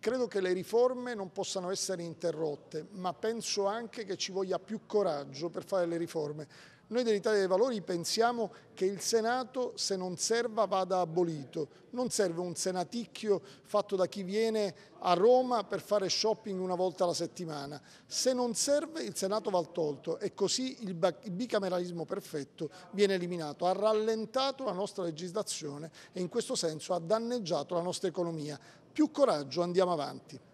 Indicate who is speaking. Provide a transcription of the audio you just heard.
Speaker 1: Credo che le riforme non possano essere interrotte, ma penso anche che ci voglia più coraggio per fare le riforme. Noi dell'Italia dei Valori pensiamo che il Senato, se non serva, vada abolito. Non serve un senaticchio fatto da chi viene a Roma per fare shopping una volta alla settimana. Se non serve, il Senato va tolto e così il bicameralismo perfetto viene eliminato. Ha rallentato la nostra legislazione e in questo senso ha danneggiato la nostra economia. Più coraggio, andiamo avanti.